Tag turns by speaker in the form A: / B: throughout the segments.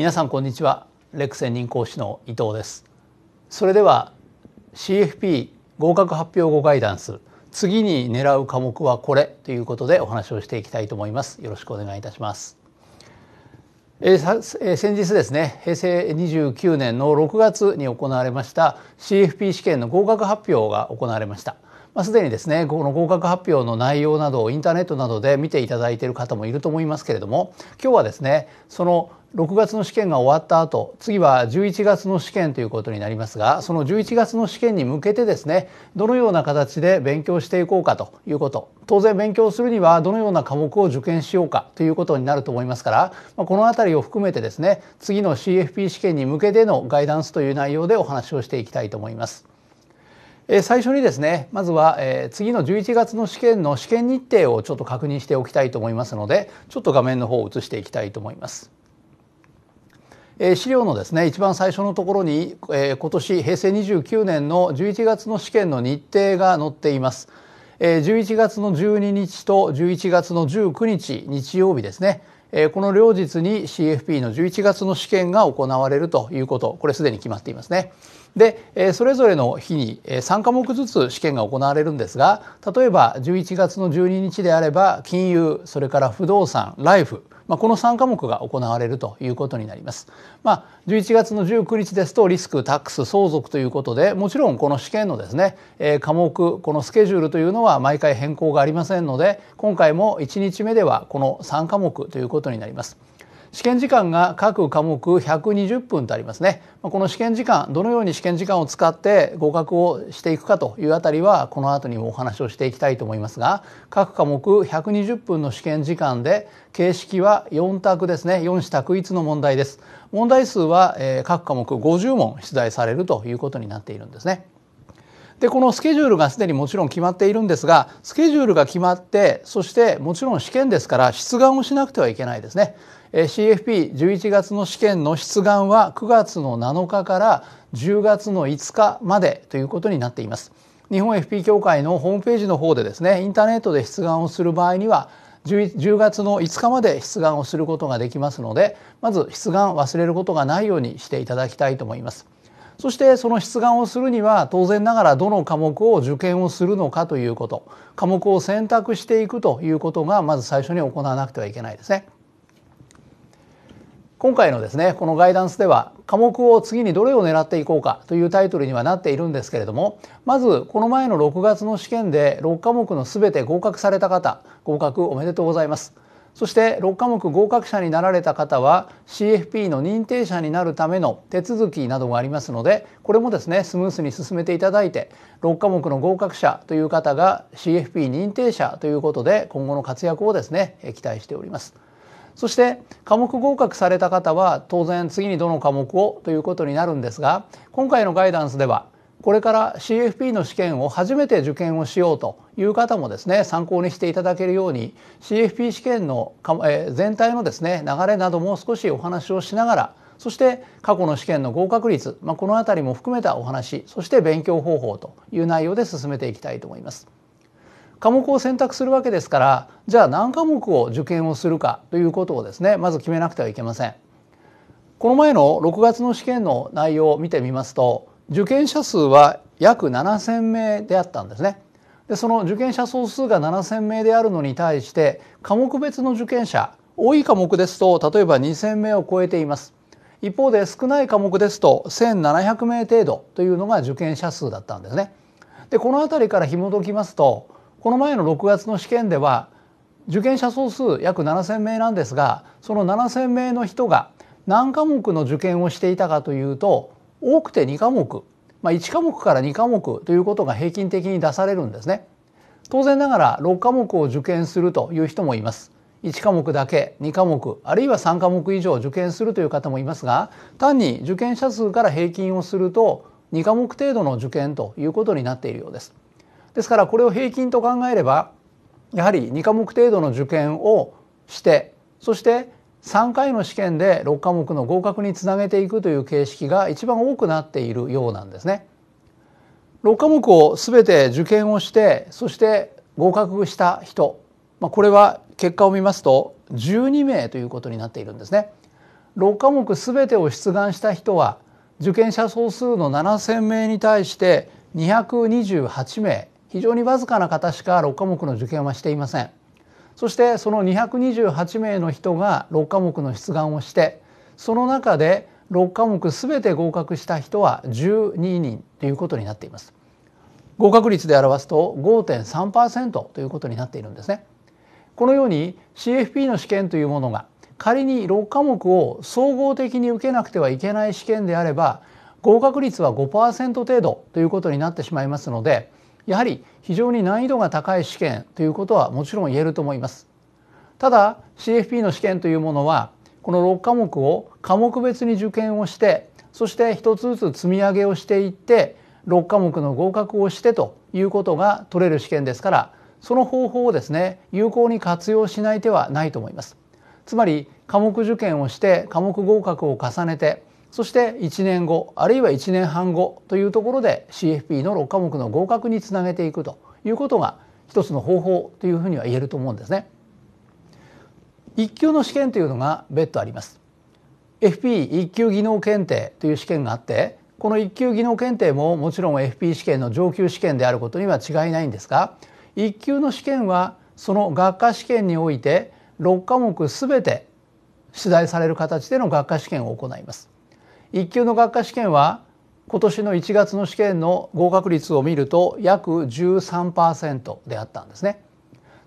A: 皆さんこんにちはレクセン人講師の伊藤ですそれでは CFP 合格発表後ガイダンス次に狙う科目はこれということでお話をしていきたいと思いますよろしくお願いいたしますえー、先日ですね平成29年の6月に行われました CFP 試験の合格発表が行われましたまあ、すでにですねこの合格発表の内容などをインターネットなどで見ていただいている方もいると思いますけれども今日はですねその6月の試験が終わった後次は11月の試験ということになりますがその11月の試験に向けてですねどのような形で勉強していこうかということ当然勉強するにはどのような科目を受験しようかということになると思いますから、まあ、この辺りを含めてですね次の CFP 試験に向けてのガイダンスという内容でお話をしていきたいと思います。え最初にですねまずは、え次の11月の試験の試験日程をちょっと確認しておきたいと思いますのでちょっと画面の方を移していきたいと思います。え資料のですね一番最初のところに、え今年平成29年の11月の試験の日程が載っています。え11月の12日と11月の19日日曜日ですねこの両日に CFP の11月の試験が行われるということこれすでに決まっていますね。でそれぞれの日に3科目ずつ試験が行われるんですが例えば11月の12日であれば金融それから不動産ライフまあ、この3科目が行われるということになります。まあ、11月の19日ですとリスクタックス相続ということでもちろんこの試験のですね、えー、科目このスケジュールというのは毎回変更がありませんので今回も1日目ではこの3科目ということになります。試験時間が各科目120分とありますねこの試験時間どのように試験時間を使って合格をしていくかというあたりはこの後にもお話をしていきたいと思いますが各科目120分の試験時間で形式は4択ですね4試択一の問題です問題数は各科目50問出題されるということになっているんですねでこのスケジュールがすでにもちろん決まっているんですがスケジュールが決まってそしてもちろん試験ですから出願をしなくてはいけないですね CFP11 月の試験の出願は9月の7日から10月の5日までということになっています。日本 FP 協会のホームページの方でですねインターネットで出願をする場合には 10, 10月の5日まで出願をすることができますのでまず出願忘れることがないようにしていただきたいと思います。そしてその出願をするには当然ながらどの科目を受験をするのかということ科目を選択していくということがまず最初に行わなくてはいけないですね。今回のですねこのガイダンスでは科目を次にどれを狙っていこうかというタイトルにはなっているんですけれどもまずこの前の6月の試験で6科目の全て合格された方合格おめでとうございます。そして6科目合格者になられた方は CFP の認定者になるための手続きなどがありますのでこれもですねスムースに進めていただいて6科目の合格者という方が CFP 認定者ということで今後の活躍をですね期待しております。そして科目合格された方は当然次にどの科目をということになるんですが今回のガイダンスではこれから CFP の試験を初めて受験をしようという方もですね参考にしていただけるように CFP 試験の、え全体のですね流れなども少しお話をしながらそして過去の試験の合格率、まあ、この辺りも含めたお話そして勉強方法という内容で進めていきたいと思います。科目を選択するわけですからじゃあ何科目を受験をするかということをですねまず決めなくてはいけません。この前の6月の試験の内容を見てみますと受験者数は約7,000名であったんですね。でその受験者総数が7,000名であるのに対して科目別の受験者多い科目ですと例えば2,000名を超えています。一方で少ない科目ですと1,700名程度というのが受験者数だったんですね。でこのあたりから紐解きますとこの前の6月の試験では受験者総数約7,000名なんですがその7,000名の人が何科目の受験をしていたかというと多くて2科目、まあ、1科目から2科目ということが平均的に出されるんですね。当然ながら6科目を受験するという人もいます。1科目だけ2科目あるいは3科目以上受験するという方もいますが単に受験者数から平均をすると2科目程度の受験ということになっているようです。ですからこれを平均と考えればやはり2科目程度の受験をしてそして3回の試験で6科目の合格につなげていくという形式が一番多くなっているようなんですね。6科目を全て受験をしてそして合格した人、まあ、これは結果を見ますと12名ということになっているんですね。6科目全てを出願した人は受験者総数の7,000名に対して228名非常にわずかな方しか6科目の受験はしていませんそしてその228名の人が6科目の出願をしてその中で6科目すべて合格した人は12人ということになっています合格率で表すと5.3%ということになっているんですねこのように CFP の試験というものが仮に6科目を総合的に受けなくてはいけない試験であれば合格率は5%程度ということになってしまいますのでやはり非常に難易度が高い試験ということはもちろん言えると思います。ただ CFP の試験というものはこの6科目を科目別に受験をしてそして一つずつ積み上げをしていって6科目の合格をしてということが取れる試験ですからその方法をですね有効に活用しない手はないと思います。つまり科目受験をして科目合格を重ねてそして1年後あるいは1年半後というところで CFP の6科目の合格につなげていくということが一つの方法というふうには言えると思うんですね。一級の試験というのが別途あります。f p 一級技能検定という試験があってこの一級技能検定ももちろん FP 試験の上級試験であることには違いないんですが一級の試験はその学科試験において6科目すべて出題される形での学科試験を行います。一級の学科試験は今年の1月の試験の合格率を見ると約13%であったんですね。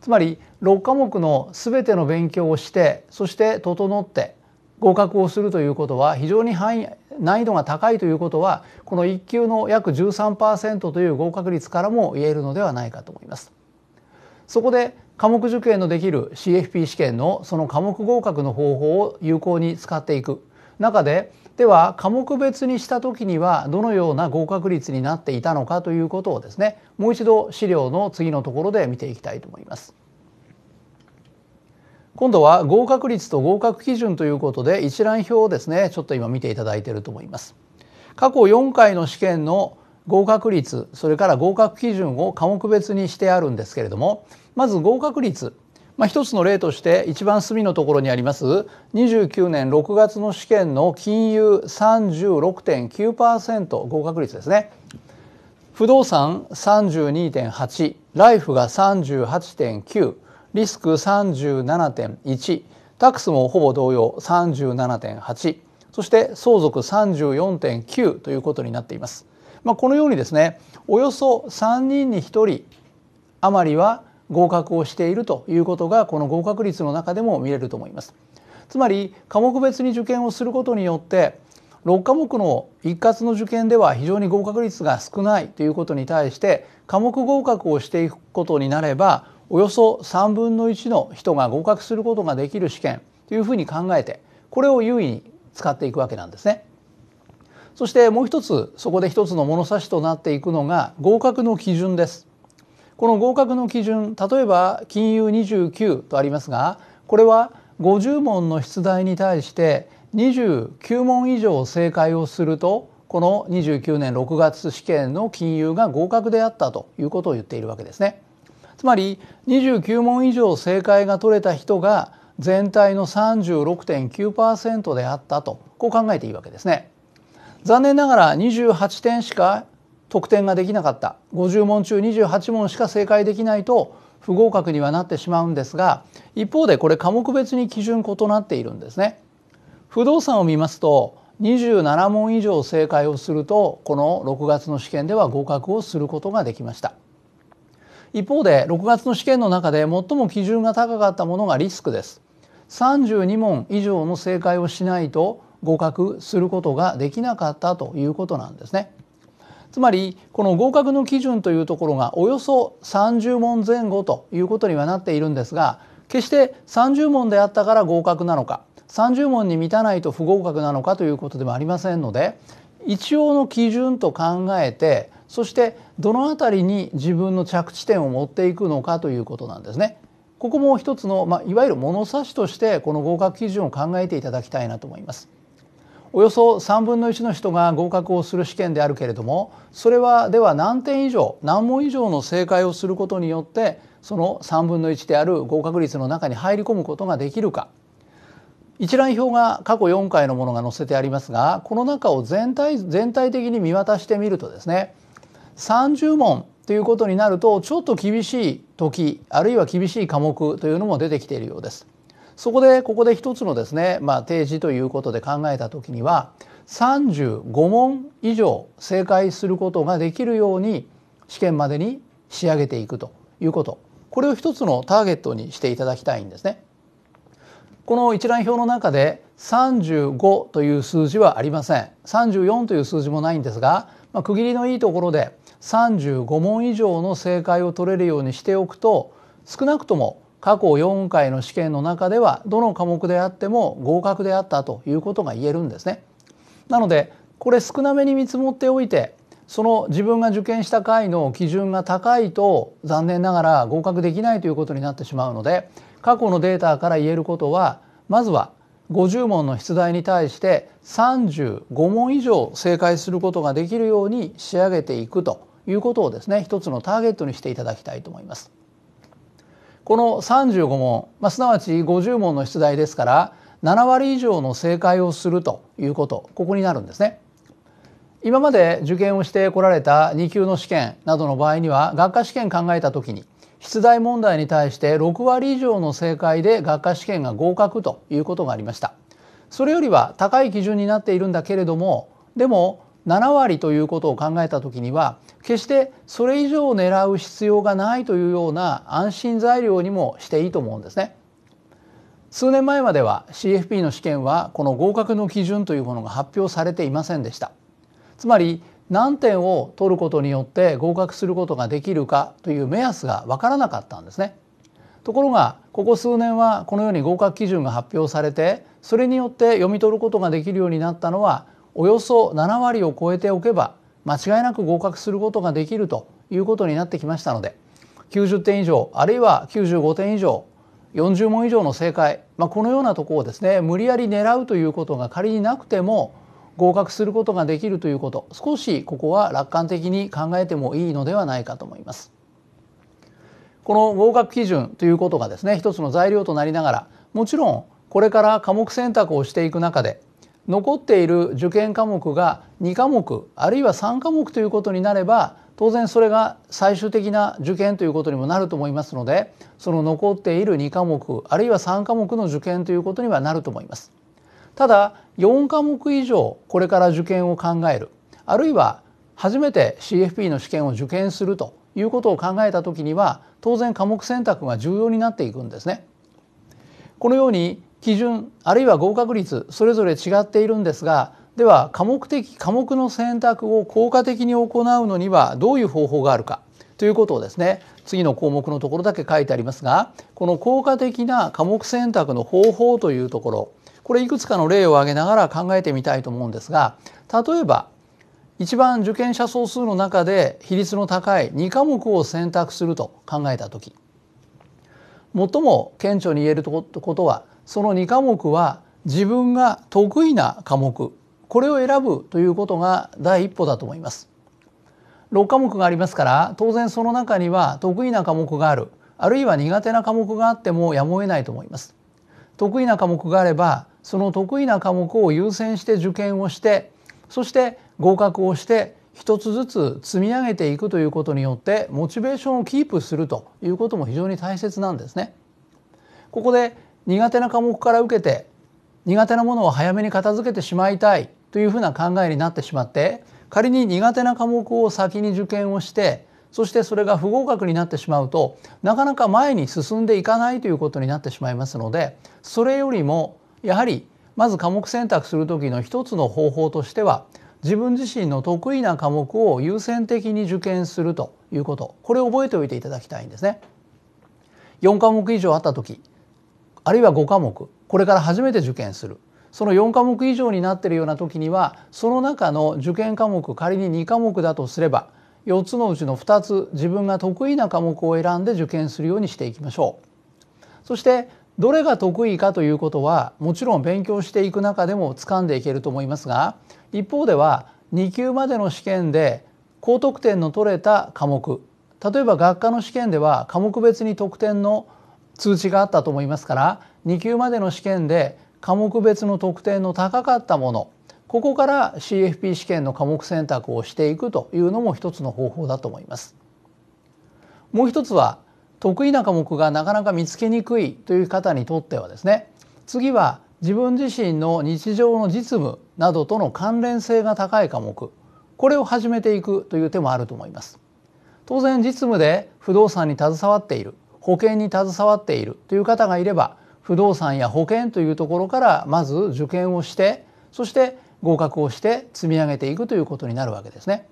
A: つまり6科目のすべての勉強をしてそして整って合格をするということは非常に範囲難易度が高いということはこの一級の約13%という合格率からも言えるのではないかと思います。そこで科目受験のできる CFP 試験のその科目合格の方法を有効に使っていく中ででは科目別にした時にはどのような合格率になっていたのかということをですねもう一度資料の次のところで見ていきたいと思います。今度は合格率と合格基準ということで一覧表をですねちょっと今見ていただいていると思います。過去4回の試験の合格率それから合格基準を科目別にしてあるんですけれどもまず合格率まあ、一つの例として一番隅のところにあります29年6月の試験の金融36.9%合格率ですね不動産32.8ライフが38.9リスク37.1タックスもほぼ同様37.8そして相続34.9ということになっています、まあ、このようにですねおよそ3人に1人余りは合格をしているということがこの合格率の中でも見れると思います。つまり科目別に受験をすることによって6科目の一括の受験では非常に合格率が少ないということに対して科目合格をしていくことになればおよそ3分の1の人が合格することができる試験というふうに考えてこれを優位に使っていくわけなんですね。そしてもう一つそこで一つの物差しとなっていくのが合格の基準です。この合格の基準例えば金融29とありますがこれは50問の出題に対して29問以上正解をするとこの29年6月試験の金融が合格であったということを言っているわけですね。つまり29問以上正解が取れた人が全体の36.9%であったとこう考えていいわけですね。残念ながら28点しか得点ができなかった50問中28問しか正解できないと不合格にはなってしまうんですが一方でこれ科目別に基準異なっているんですね。不動産を見ますと27問以上正解をするとこの6月の試験では合格をすることができました。一方で6月の試験の中で最も基準が高かったものがリスクです。32問以上の正解をしないと合格することができなかったということなんですね。つまりこの合格の基準というところがおよそ30問前後ということにはなっているんですが決して30問であったから合格なのか30問に満たないと不合格なのかということでもありませんので一応の基準と考えてそしてどの辺りに自分の着地点を持っていくのかということなんですね。ここも一つの、まあ、いわゆる物差しとしてこの合格基準を考えていただきたいなと思います。およそ3分の1の人が合格をする試験であるけれどもそれはでは何点以上何問以上の正解をすることによってその3分の1である合格率の中に入り込むことができるか一覧表が過去4回のものが載せてありますがこの中を全体全体的に見渡してみるとですね30問ということになるとちょっと厳しい時あるいは厳しい科目というのも出てきているようです。そこでここで一つのですね、まあ、提示ということで考えた時には35問以上正解することができるように試験までに仕上げていくということこれを一つのターゲットにしていただきたいんですね。この一覧表の中で35という数字はありません34という数字もないんですが、まあ、区切りのいいところで35問以上の正解を取れるようにしておくと少なくとも過去4回の試験の中ではどの科目であっても合格であったということが言えるんですね。なのでこれ少なめに見積もっておいてその自分が受験した回の基準が高いと残念ながら合格できないということになってしまうので過去のデータから言えることはまずは50問の出題に対して35問以上正解することができるように仕上げていくということをですね一つのターゲットにしていただきたいと思います。この35問、まあ、すなわち50問の出題ですから7割以上の正解をするということここになるんですね。今まで受験をしてこられた2級の試験などの場合には学科試験考えた時に出題問題に対して6割以上の正解で学科試験が合格ということがありました。それよりは高い基準になっているんだけれどもでも7割ということを考えた時には決してそれ以上を狙う必要がないというような安心材料にもしていいと思うんですね。数年前までは CFP の試験はこの合格の基準というものが発表されていませんでした。つまり何点を取ることによって合格することができるかという目安が分からなかったんですね。ところがここ数年はこのように合格基準が発表されてそれによって読み取ることができるようになったのはおよそ7割を超えておけば間違いなく合格することができるということになってきましたので90点以上あるいは95点以上40問以上の正解、まあ、このようなとこをですね無理やり狙うということが仮になくても合格することができるということ少しここは楽観的に考えてもいいのではないかと思います。この合格基準ということがですね一つの材料となりながらもちろんこれから科目選択をしていく中で残っている受験科目が2科目あるいは3科目ということになれば当然それが最終的な受験ということにもなると思いますのでその残っている2科目あるいは3科目の受験ということにはなると思います。ただ4科目以上これから受験を考えるあるいは初めて CFP の試験を受験するということを考えた時には当然科目選択が重要になっていくんですね。このように基準あるいは合格率それぞれ違っているんですがでは科目的科目の選択を効果的に行うのにはどういう方法があるかということをですね次の項目のところだけ書いてありますがこの効果的な科目選択の方法というところこれいくつかの例を挙げながら考えてみたいと思うんですが例えば一番受験者総数の中で比率の高い2科目を選択すると考えた時最も顕著に言えることはその2科目は自分が得意な科目これを選ぶということが第一歩だと思います。6科目がありますから当然その中には得意な科目があるあるいは苦手な科目があってもやむを得ないと思います。得意な科目があればその得意な科目を優先して受験をしてそして合格をして一つずつ積み上げていくということによってモチベーションをキープするということも非常に大切なんですね。ここで苦手な科目から受けて苦手なものを早めに片付けてしまいたいというふうな考えになってしまって仮に苦手な科目を先に受験をしてそしてそれが不合格になってしまうとなかなか前に進んでいかないということになってしまいますのでそれよりもやはりまず科目選択する時の一つの方法としては自分自身の得意な科目を優先的に受験するということこれを覚えておいていただきたいんですね。4科目以上あった時あるいは5科目これから初めて受験するその4科目以上になっているような時にはその中の受験科目仮に2科目だとすれば4つのうちの2つ自分が得意な科目を選んで受験するようにしていきましょう。そしてどれが得意かということはもちろん勉強していく中でも掴んでいけると思いますが一方では2級までの試験で高得点の取れた科目例えば学科の試験では科目別に得点の通知があったと思いますから2級までの試験で科目別の得点の高かったものここから CFP 試験の科目選択をしていくというのも一つの方法だと思います。もう一つは得意な科目がなかなか見つけにくいという方にとってはですね次は自分自身の日常の実務などとの関連性が高い科目これを始めていくという手もあると思います当然実務で不動産に携わっている保険に携わっているという方がいれば不動産や保険というところからまず受験をしてそして合格をして積み上げていくということになるわけですね。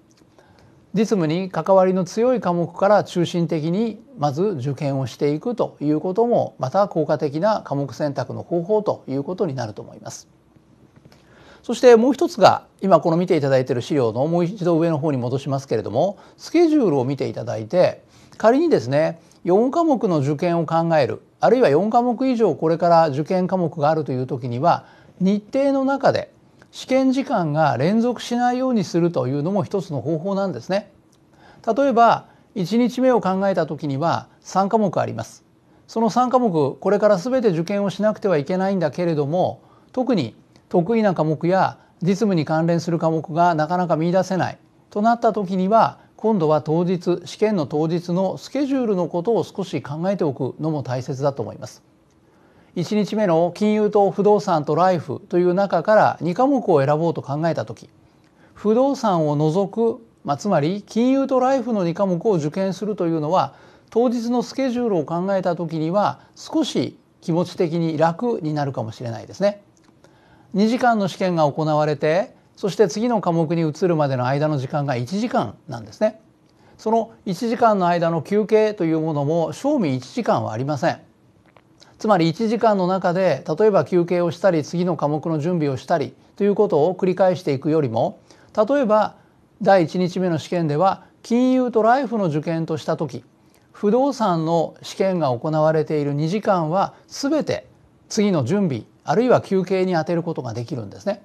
A: 実務に関わりの強い科目から中心的にまず受験をしていくということもまた効果的な科目選択の方法ということになると思います。そしてもう一つが今この見ていただいている資料のもう一度上の方に戻しますけれどもスケジュールを見ていただいて仮にですね4科目の受験を考えるあるいは4科目以上これから受験科目があるという時には日程の中で試験時間が連続しないようにするというのも一つの方法なんですね。例えば1日目を考えた時には3科目あります。その3科目これから全て受験をしなくてはいけないんだけれども特に得意な科目や実務に関連する科目がなかなか見出せないとなった時には今度は当日試験の当日のスケジュールのことを少し考えておくのも大切だと思います。1日目の金融と不動産とライフという中から2科目を選ぼうと考えた時不動産を除く、まあ、つまり金融とライフの2科目を受験するというのは当日のスケジュールを考えた時には少し気持ち的に楽になるかもしれないですね。2時間の試験が行われてそして次の科目に移るまでの間の時間が1時間なんですねその1時間の間の休憩というものも正味1時間はありませんつまり1時間の中で例えば休憩をしたり次の科目の準備をしたりということを繰り返していくよりも例えば第1日目の試験では金融とライフの受験とした時不動産の試験が行われている2時間は全て次の準備あるいは休憩に充てることができるんですね。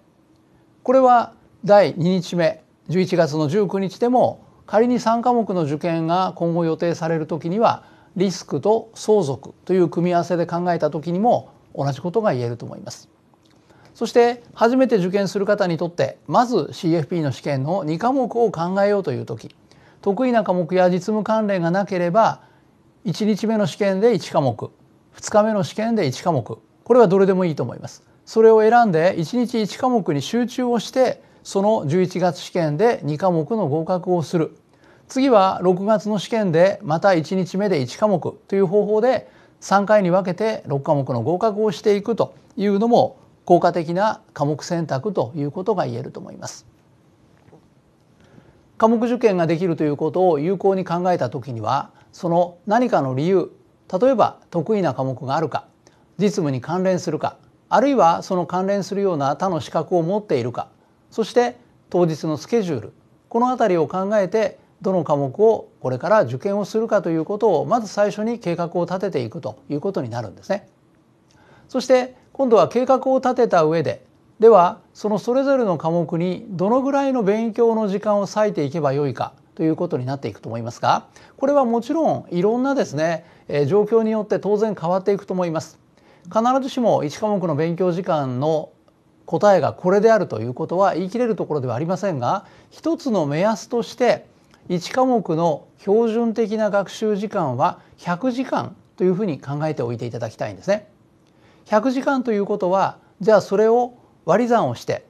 A: これは第2日目11月の19日でも仮に3科目の受験が今後予定される時にはリスクと相続という組み合わせで考えた時にも同じことが言えると思います。そして初めて受験する方にとってまず CFP の試験の2科目を考えようという時得意な科目や実務関連がなければ1日目の試験で1科目2日目の試験で1科目これはどれでもいいと思います。それを選んで1日1科目に集中をしてその11月試験で2科目の合格をする次は6月の試験でまた1日目で1科目という方法で3回に分けて6科目の合格をしていくというのも効果的な科目選択ということが言えると思います。科目受験ができるということを有効に考えた時にはその何かの理由例えば得意な科目があるか実務に関連するかあるいはその関連するような他の資格を持っているかそして当日のスケジュールこの辺りを考えてどの科目をこれから受験をするかということをまず最初に計画を立てていくということになるんですね。そして今度は計画を立てた上でではそのそれぞれの科目にどのぐらいの勉強の時間を割いていけばよいかということになっていくと思いますがこれはもちろんいろんなですね状況によって当然変わっていくと思います。必ずしも1科目の勉強時間の答えがこれであるということは言い切れるところではありませんが一つの目安として1科目の標準的な学習時間は100時間というふうに考えておいていただきたいんですね。100時間ということはじゃあそれを割り算をして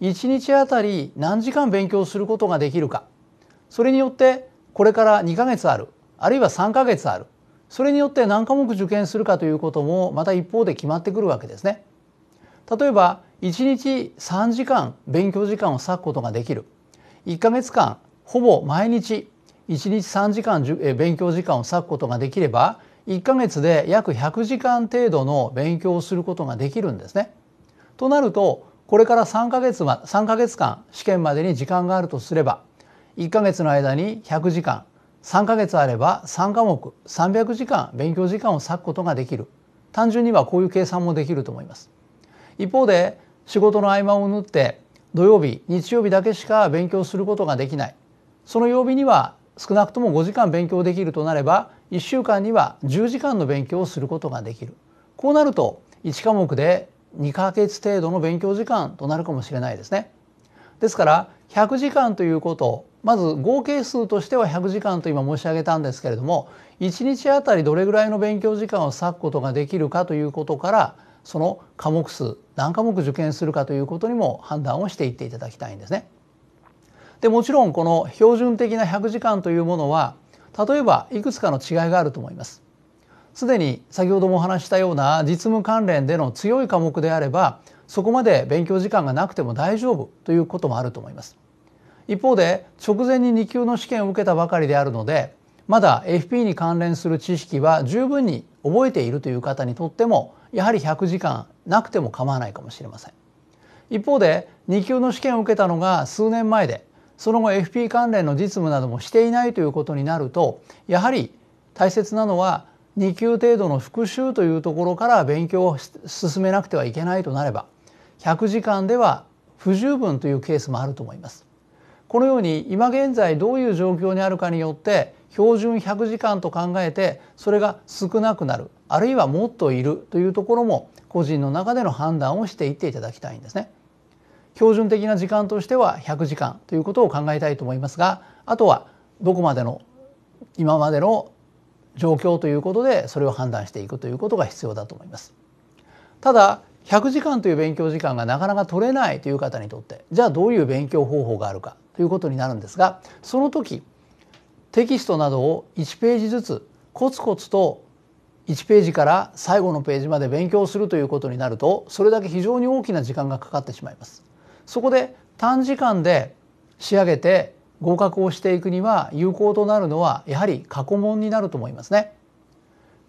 A: 1日あたり何時間勉強することができるかそれによってこれから2ヶ月あるあるいは3ヶ月あるそれによって何科目受験するかということもまた一方で決まってくるわけですね。例えば1日3時間勉強時間を割くことができる1ヶ月間ほぼ毎日1日3時間勉強時間を割くことができれば1ヶ月で約100時間程度の勉強をすることができるんですね。となるとこれから3ヶ月,、は3ヶ月間試験までに時間があるとすれば1ヶ月の間に100時間3ヶ月あれば3科目300時間勉強時間を割くことができる単純にはこういう計算もできると思います一方で仕事の合間を縫って土曜日日曜日だけしか勉強することができないその曜日には少なくとも5時間勉強できるとなれば1週間には10時間の勉強をすることができるこうなると1科目で2ヶ月程度の勉強時間となるかもしれないですねですから100時間ということまず合計数としては100時間と今申し上げたんですけれども1日あたりどれぐらいの勉強時間を割くことができるかということからその科目数何科目受験するかということにも判断をしていっていただきたいんですね。でもちろんこの標準的な100時間というものは例えばいくつかの違いがあると思います。すでに先ほどもお話したような実務関連での強い科目であればそこまで勉強時間がなくても大丈夫ということもあると思います。一方で直前に2級の試験を受けたばかりであるのでまだ FP に関連する知識は十分に覚えているという方にとってもやはり100時間なくても構わないかもしれません一方で2級の試験を受けたのが数年前でその後 FP 関連の実務などもしていないということになるとやはり大切なのは2級程度の復習というところから勉強を進めなくてはいけないとなれば100時間では不十分というケースもあると思います。このように今現在どういう状況にあるかによって標準100時間と考えてそれが少なくなるあるいはもっといるというところも個人の中での判断をしていっていただきたいんですね。標準的な時間としては100時間ということを考えたいと思いますがあとはどこまでの今までの状況ということでそれを判断していくということが必要だと思います。ただ100時間という勉強時間がなかなか取れないという方にとってじゃあどういう勉強方法があるかということになるんですがその時テキストなどを1ページずつコツコツと1ページから最後のページまで勉強するということになるとそれだけ非常に大きな時間がかかってしまいます。そこで短時間で仕上げて合格をしていくには有効となるのはやはり過去問になると思いますね。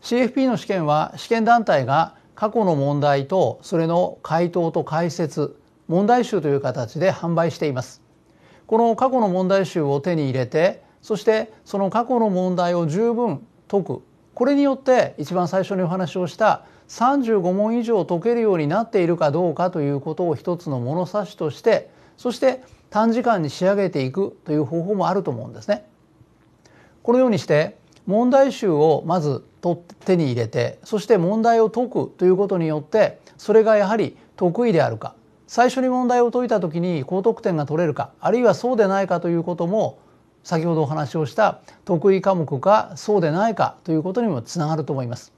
A: CFP の試験は試験団体が過去の問題とそれの回答と解説問題集という形で販売していますこの過去の問題集を手に入れてそしてその過去の問題を十分解くこれによって一番最初にお話をした35問以上解けるようになっているかどうかということを一つの物差しとしてそして短時間に仕上げていくという方法もあると思うんですね。このようにして問題集をまず手に入れてそして問題を解くということによってそれがやはり得意であるか最初に問題を解いた時に高得点が取れるかあるいはそうでないかということも先ほどお話をした得意科目かそうでないかということにもつながると思います。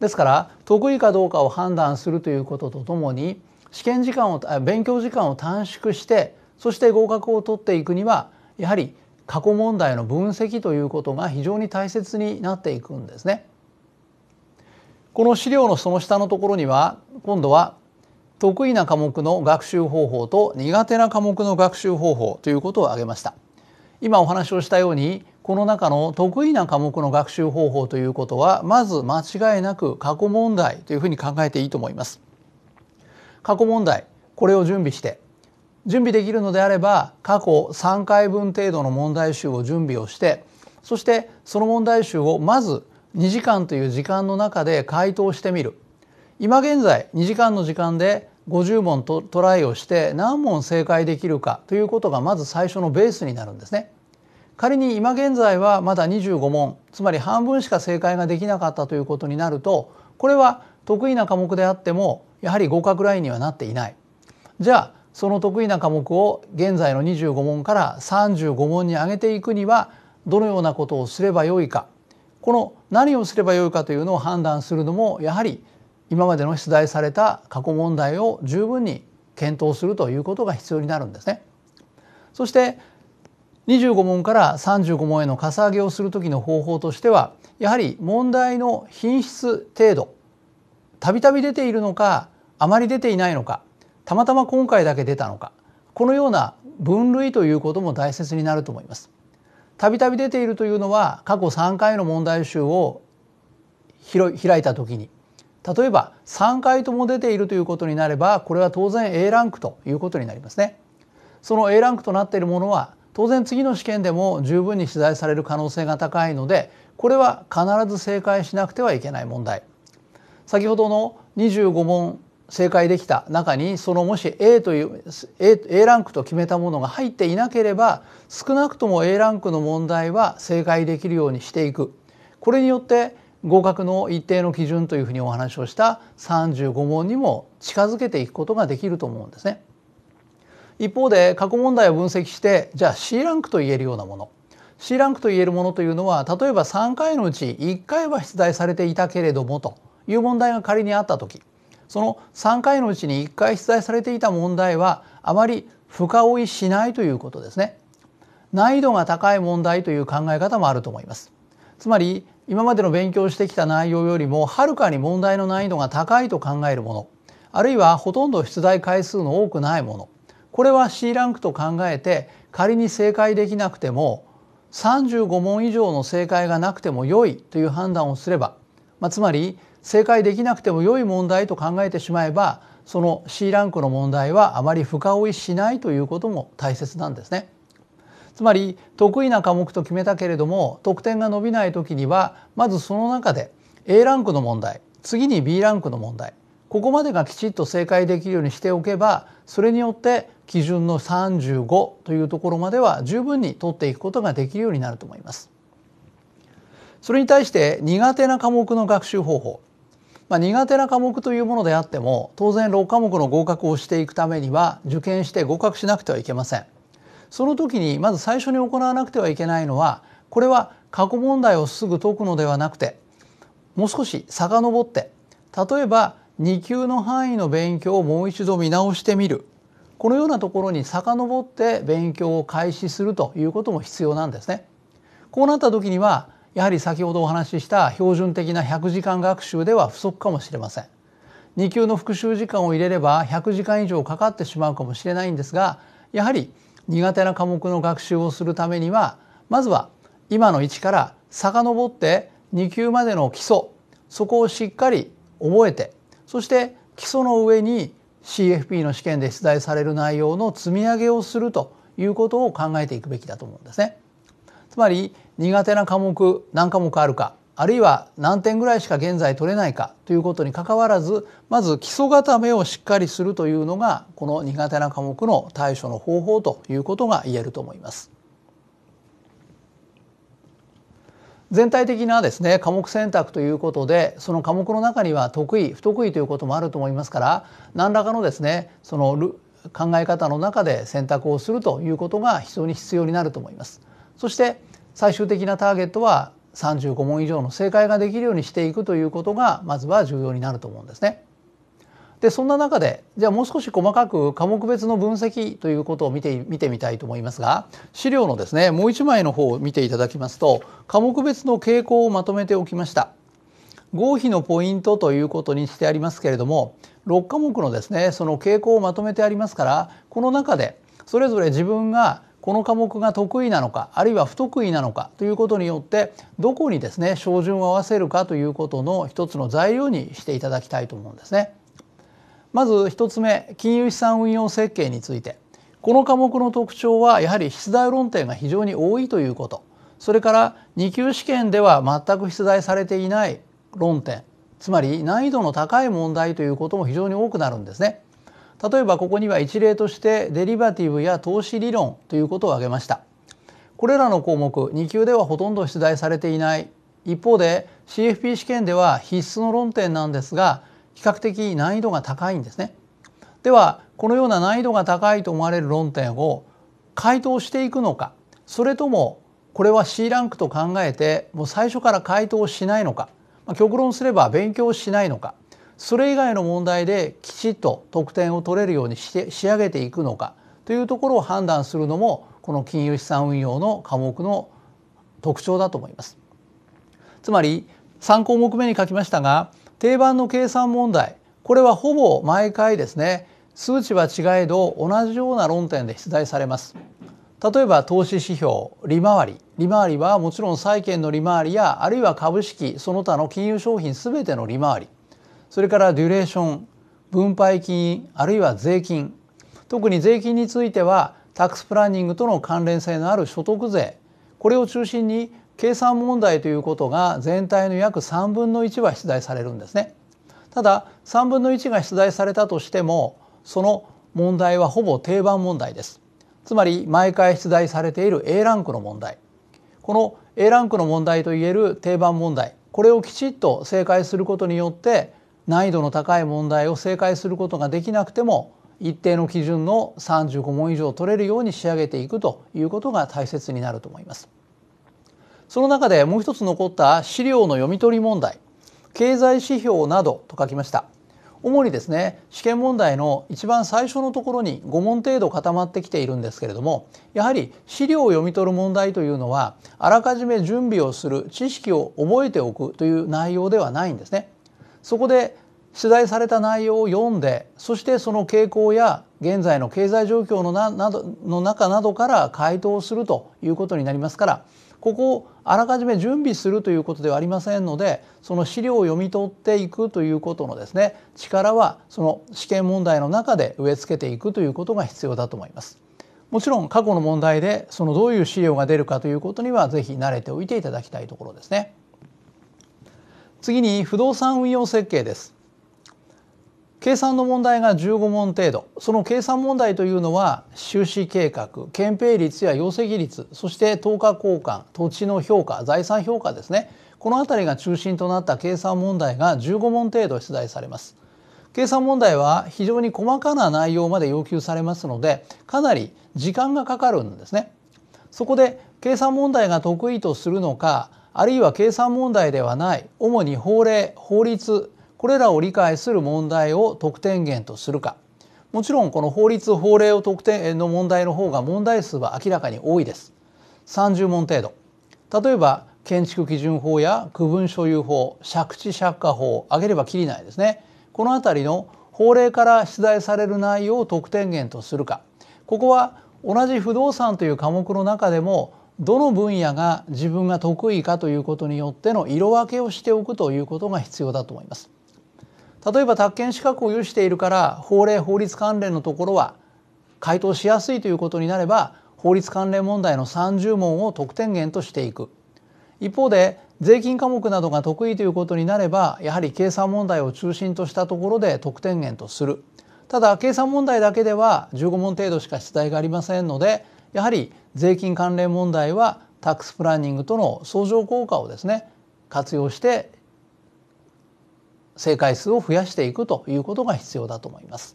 A: ですから得意かどうかを判断するということとともに試験時間を勉強時間を短縮してそして合格を取っていくにはやはり過去問題の分析ということが非常に大切になっていくんですね。この資料のその下のところには今度は得意な科目の学習方法と苦手な科目の学習方法ということを挙げました。今お話をしたようにこの中の得意な科目の学習方法ということはまず間違いなく過去問題というふうに考えていいと思います。過去問題これを準備して準備できるのであれば過去3回分程度の問題集を準備をしてそしてその問題集をまず2時間という時間の中で回答してみる今現在2時間の時間で50問とトライをして何問正解できるかということがまず最初のベースになるんですね。仮に今現在はまだ25問つまり半分しか正解ができなかったということになるとこれは得意な科目であってもやはり合格ラインにはなっていない。じゃあその得意な科目を現在の25問から35問に上げていくにはどのようなことをすればよいかこの何をすればよいかというのを判断するのもやはり今までの出題された過去問題を十分に検討するということが必要になるんですね。そして25問から35問へのかさ上げをする時の方法としてはやはり問題の品質程度たびたび出ているのかあまり出ていないのかたまたま今回だけ出たのかこのような分類ということも大切になると思います。たびたび出ているというのは過去3回の問題集を開いた時に例えば3回とも出ているということになればこれは当然 A ランクということになりますね。その A ランクとなっているものは当然次の試験でも十分に取材される可能性が高いのでこれは必ず正解しなくてはいけない問題。先ほどの25問正解できた中にそのもし A という A, A ランクと決めたものが入っていなければ少なくとも A ランクの問題は正解できるようにしていくこれによって合格の一定の基準というふうにお話をした35問にも近づけていくことができると思うんですね。一方で過去問題を分析してじゃあ C ランクと言えるようなもの C ランクと言えるものというのは例えば3回のうち1回は出題されていたけれどもという問題が仮にあった時その3回のうちに1回出題されていた問題はあまり深追いしないということですね。難易度が高い問題という考え方もあると思います。つまり今までの勉強してきた内容よりもはるかに問題の難易度が高いと考えるものあるいはほとんど出題回数の多くないものこれは C ランクと考えて仮に正解できなくても35問以上の正解がなくても良いという判断をすれば、まあ、つまり正解できなくても良い問題と考えてしまえばその C ランクの問題はあまり深追いしないということも大切なんですね。つまり得意な科目と決めたけれども得点が伸びない時にはまずその中で A ランクの問題次に B ランクの問題ここまでがきちっと正解できるようにしておけばそれによって基準の35というところまでは十分に取っていくことができるようになると思います。それに対して苦手な科目の学習方法まあ、苦手な科目というものであっても当然6科目の合格をしていくためには受験して合格しなくてはいけません。その時にまず最初に行わなくてはいけないのはこれは過去問題をすぐ解くのではなくてもう少し遡って例えば2級の範囲の勉強をもう一度見直してみるこのようなところに遡って勉強を開始するということも必要なんですね。こうなった時にはやはり先ほどお話しした標準的な100時間学習では不足かもしれません2級の復習時間を入れれば100時間以上かかってしまうかもしれないんですがやはり苦手な科目の学習をするためにはまずは今の位置から遡って2級までの基礎そこをしっかり覚えてそして基礎の上に CFP の試験で出題される内容の積み上げをするということを考えていくべきだと思うんですね。つまり苦手な科目何科目あるかあるいは何点ぐらいしか現在取れないかということにかかわらずまず基礎固めをしっかりするというのがこの苦手な科目の対処の方法ということが言えると思います。全体的なですね科目選択ということでその科目の中には得意不得意ということもあると思いますから何らかのですねその考え方の中で選択をするということが非常に必要になると思います。そして最終的なターゲットは35問以上の正解ができるようにしていくということがまずは重要になると思うんですね。でそんな中でじゃあもう少し細かく科目別の分析ということを見て見てみたいと思いますが資料のですねもう一枚の方を見ていただきますと科目別の傾向をまとめておきました。合否のポイントということにしてありますけれども6科目のですねその傾向をまとめてありますからこの中でそれぞれ自分がこの科目が得意なのかあるいは不得意なのかということによってどこにですね照準を合わせるかということの一つの材料にしていただきたいと思うんですね。まず一つ目金融資産運用設計についてこの科目の特徴はやはり出題論点が非常に多いということそれから2級試験では全く出題されていない論点つまり難易度の高い問題ということも非常に多くなるんですね。例えばここには一例としてデリバティブや投資理論ということを挙げましたこれらの項目2級ではほとんど出題されていない一方で CFP 試験では必須の論点なんですが比較的難易度が高いんですねではこのような難易度が高いと思われる論点を回答していくのかそれともこれは C ランクと考えてもう最初から回答しないのかまあ、極論すれば勉強しないのかそれ以外の問題できちっと得点を取れるようにして仕上げていくのかというところを判断するのもこの金融資産運用の科目の特徴だと思います。つまり3項目目に書きましたが定番の計算問題これはほぼ毎回ですね数値は違えど同じような論点で出題されます。例えば投資指標利回り利回りはもちろん債券の利回りやあるいは株式その他の金融商品すべての利回りそれからデュレーション分配金あるいは税金特に税金についてはタックスプランニングとの関連性のある所得税これを中心に計算問題ということが全体の約3分の1は出題されるんですね。ただ3分の1が出題されたとしてもその問題はほぼ定番問題です。つまり毎回出題されている A ランクの問題この A ランクの問題といえる定番問題これをきちっと正解することによって難易度の高い問題を正解することができなくても一定の基準の35問以上取れるように仕上げていくということが大切になると思います。その中でもう一つ残った資料の読み取り問題経済指標などと書きました主にですね試験問題の一番最初のところに5問程度固まってきているんですけれどもやはり資料を読み取る問題というのはあらかじめ準備をする知識を覚えておくという内容ではないんですね。そこで取材された内容を読んでそしてその傾向や現在の経済状況のななどの中などから回答するということになりますからここをあらかじめ準備するということではありませんのでその資料を読み取っていくということのですね力はその試験問題の中で植え付けていくということが必要だと思います。もちろん過去の問題でそのどういう資料が出るかということにはぜひ慣れておいていただきたいところですね。次に不動産運用設計です。計算の問題が15問程度その計算問題というのは収支計画憲兵率や容積率そして等価交換土地の評価財産評価ですねこの辺りが中心となった計算問題が15問程度出題されます計算問題は非常に細かな内容まで要求されますのでかなり時間がかかるんですねそこで計算問題が得意とするのかあるいは計算問題ではない主に法令法律これらを理解する問題を得点源とするかもちろんこの法律法令を得点の問題の方が問題数は明らかに多いです30問程度例えば建築基準法や区分所有法借地借家法を挙げればきりないですねこの辺りの法令から出題される内容を得点源とするかここは同じ不動産という科目の中でもどの分野が自分が得意かということによっての色分けをしておくということが必要だと思います。例えば宅建資格を有しているから法令法律関連のところは回答しやすいということになれば法律関連問題の30問を得点源としていく一方で税金科目などが得意ということになればやはり計算問題を中心としたところで得点源とするただ計算問題だけでは15問程度しか出題がありませんのでやはり税金関連問題はタックスプランニングとの相乗効果をですね活用して正解数を増やしていくということが必要だと思います。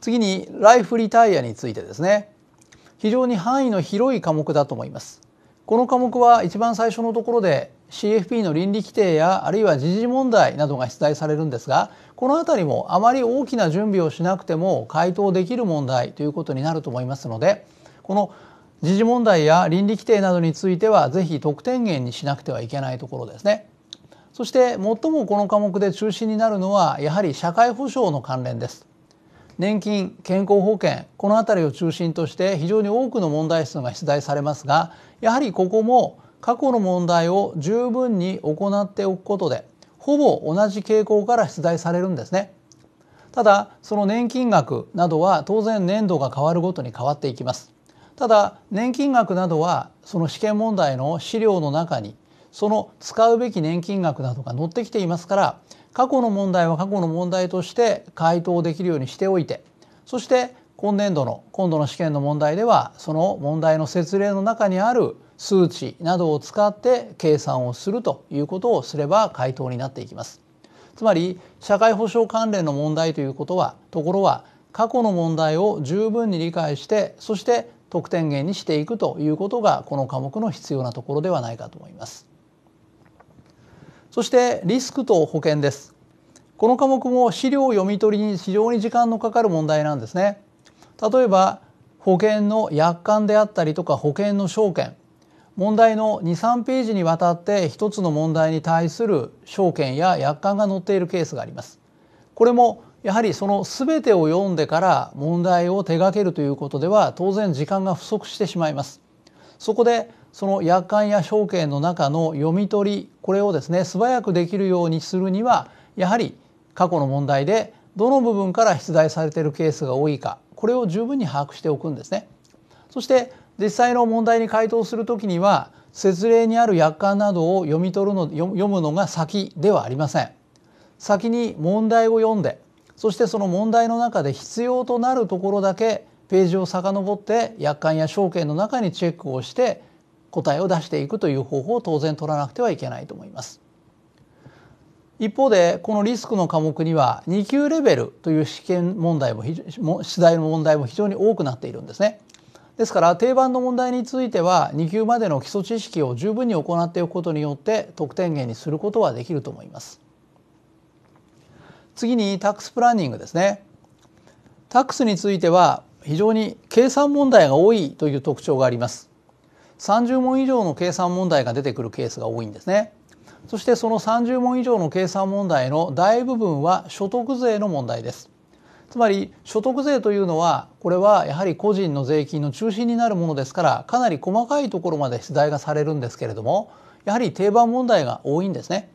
A: 次にライフリタイアについてですね非常に範囲の広い科目だと思います。この科目は一番最初のところで CFP の倫理規定やあるいは時事問題などが出題されるんですがこの辺りもあまり大きな準備をしなくても回答できる問題ということになると思いますのでこの時事問題や倫理規定などについてはぜひ得点源にしなくてはいけないところですね。そして最もこの科目で中心になるのはやはり社会保障の関連です。年金健康保険この辺りを中心として非常に多くの問題数が出題されますがやはりここも過去の問題を十分に行っておくことでほぼ同じ傾向から出題されるんですね。ただその年金額などは当然年度が変わるごとに変わっていきます。ただ年金額などはその試験問題の資料の中にその使うべき年金額などが載ってきていますから過去の問題は過去の問題として回答できるようにしておいてそして今年度の今度の試験の問題ではその問題の説明の中にある数値などを使って計算をするということをすれば回答になっていきます。つまり社会保障関連の問題ということはところは過去の問題を十分に理解してそして得点源にしていくということがこの科目の必要なところではないかと思います。そしてリスクと保険です。この科目も資料読み取りに非常に時間のかかる問題なんですね。例えば保険の約款であったりとか保険の証券問題の23ページにわたって一つの問題に対する証券や約款が載っているケースがあります。これもやはりその全てを読んでから問題を手掛けるということでは当然時間が不足してしまいます。そこでその約款や証券の中の読み取りこれをですね素早くできるようにするにはやはり過去の問題でどの部分から出題されているケースが多いかこれを十分に把握しておくんですね。そして実際の問題に回答する時には説例にある約款などを読み取るの読むのが先ではありません。先に問題を読んでそしてその問題の中で必要となるところだけページを遡って約款や証券の中にチェックをして答えを出していくという方法を当然取らなくてはいけないと思います。一方でこのリスクの科目には2級レベルという試験問題も次第の問題も非常に多くなっているんですね。ですから定番の問題については2級までの基礎知識を十分に行っておくことによって得点源にすることはできると思います。次にタックスプランニングですね。タックスについては非常に計算問題が多いという特徴があります。30問以上の計算問題が出てくるケースが多いんですね。そしてその30問以上の計算問題の大部分は所得税の問題です。つまり所得税というのはこれはやはり個人の税金の中心になるものですからかなり細かいところまで出題がされるんですけれどもやはり定番問題が多いんですね。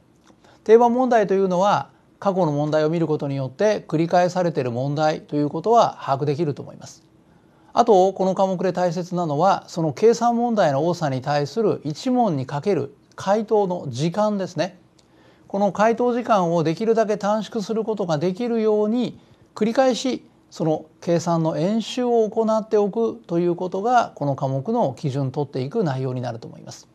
A: 定番問題というのは過去の問題を見ることによって繰り返されている問題ということは把握できると思います。あとこの科目で大切なのはその計算問題の多さに対する1問にかける回答の時間ですね。この回答時間をできるだけ短縮することができるように繰り返しその計算の演習を行っておくということがこの科目の基準とっていく内容になると思います。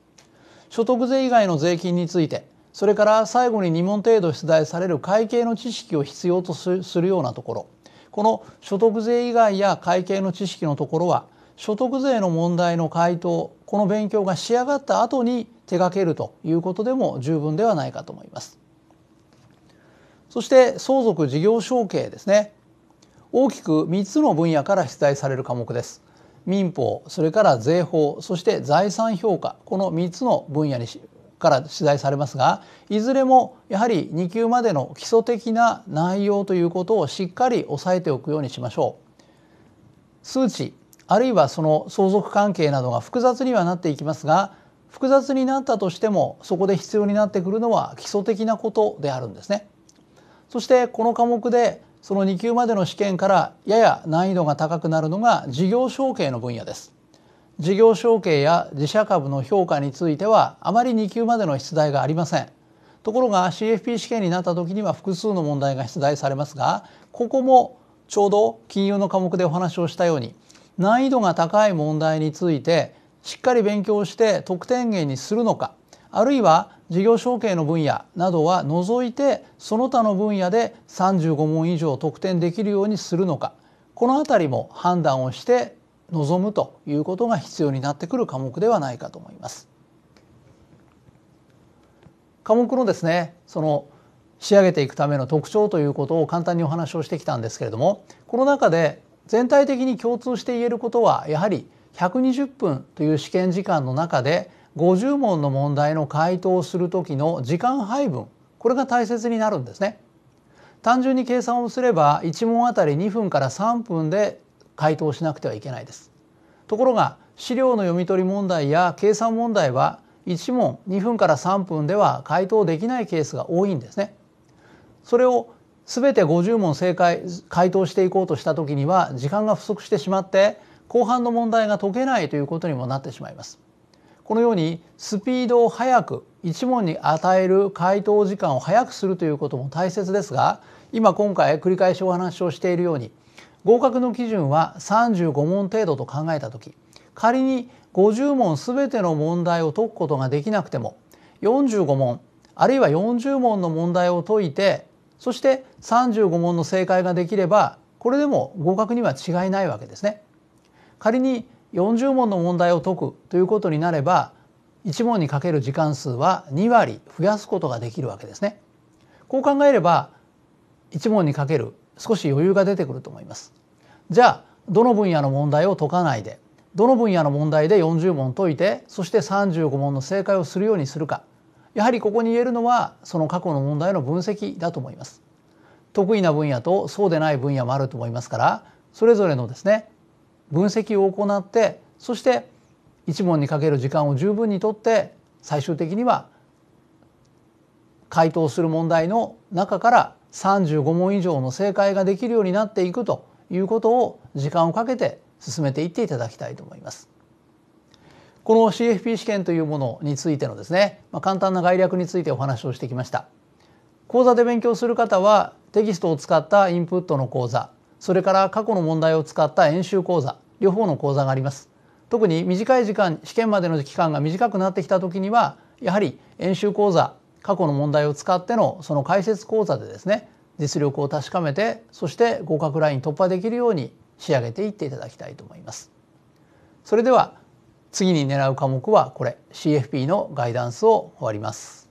A: 所得税以外の税金についてそれから最後に2問程度出題される会計の知識を必要とするようなところこの所得税以外や会計の知識のところは所得税の問題の回答この勉強が仕上がった後に手掛けるということでも十分ではないかと思います。そして相続事業承継ですね大きく3つの分野から出題される科目です民法それから税法そして財産評価この3つの分野にから出題されますがいずれもやはり2級までの基礎的な内容ということをしっかり押さえておくようにしましょう数値あるいはその相続関係などが複雑にはなっていきますが複雑になったとしてもそこで必要になってくるのは基礎的なことであるんですねそしてこの科目でその2級までの試験からやや難易度が高くなるのが事業承継の分野です。事業承継や自社株の評価についてはあまり2級までの出題がありません。ところが CFP 試験になった時には複数の問題が出題されますがここもちょうど金融の科目でお話をしたように難易度が高い問題についてしっかり勉強して得点源にするのかあるいは事業承継の分野などは除いてその他の分野で35問以上得点できるようにするのかこの辺りも判断をして望むということが必要になってくる科目ではないかと思います。科目のですねその仕上げていくための特徴ということを簡単にお話をしてきたんですけれどもこの中で全体的に共通して言えることはやはり120分という試験時間の中で50問の問題の回答をする時の時間配分これが大切になるんですね。単純に計算をすれば1問あたり2分から3分で回答しなくてはいけないです。ところが資料の読み取り問題や計算問題は1問2分から3分では回答できないケースが多いんですね。それを全て50問正解回答していこうとした時には時間が不足してしまって後半の問題が解けないということにもなってしまいます。このようにスピードを速く1問に与える回答時間を速くするということも大切ですが今今回繰り返しお話をしているように合格の基準は35問程度と考えた時仮に50問全ての問題を解くことができなくても45問あるいは40問の問題を解いてそして35問の正解ができればこれでも合格には違いないわけですね。仮に40問の問題を解くということになれば1問にかける時間数は2割増やすことができるわけですね。こう考えれば1問にかける少し余裕が出てくると思います。じゃあどの分野の問題を解かないでどの分野の問題で40問解いてそして35問の正解をするようにするかやはりここに言えるのはその過去の問題の分析だと思います。得意な分野とそうでない分野もあると思いますからそれぞれのですね分析を行ってそして一問にかける時間を十分にとって最終的には回答する問題の中から35問以上の正解ができるようになっていくということを時間をかけて進めていっていただきたいと思います。この CFP 試験というものについてのですね、まあ、簡単な概略についてお話をしてきました。講座で勉強する方はテキストを使ったインプットの講座それから過去の問題を使った演習講座両方の講座があります特に短い時間試験までの期間が短くなってきた時にはやはり演習講座過去の問題を使ってのその解説講座でですね実力を確かめてそして合格ライン突破できるように仕上げていっていただきたいと思います。それでは次に狙う科目はこれ CFP のガイダンスを終わります。